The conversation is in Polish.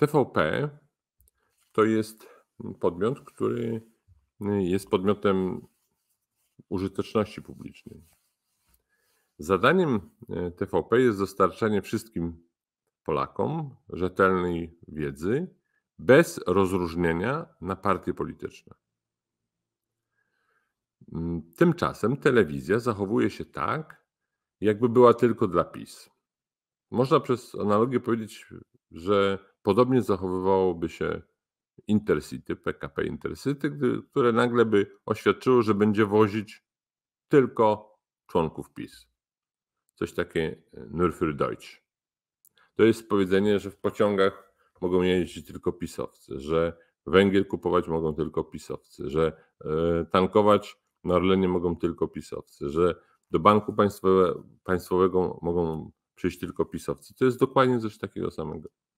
TVP to jest podmiot, który jest podmiotem użyteczności publicznej. Zadaniem e, TVP jest dostarczanie wszystkim Polakom rzetelnej wiedzy bez rozróżnienia na partie polityczne. Mm, tymczasem telewizja zachowuje się tak, jakby była tylko dla PiS. Można przez analogię powiedzieć, że Podobnie zachowywałoby się Intercity, PKP Intercity, które nagle by oświadczyło, że będzie wozić tylko członków PiS. Coś takie e, nur für Deutsch. To jest powiedzenie, że w pociągach mogą jeździć tylko pisowcy, że węgiel kupować mogą tylko pisowcy, że e, tankować na Orlenie mogą tylko pisowcy, że do banku państwowego mogą przyjść tylko pisowcy. To jest dokładnie coś takiego samego.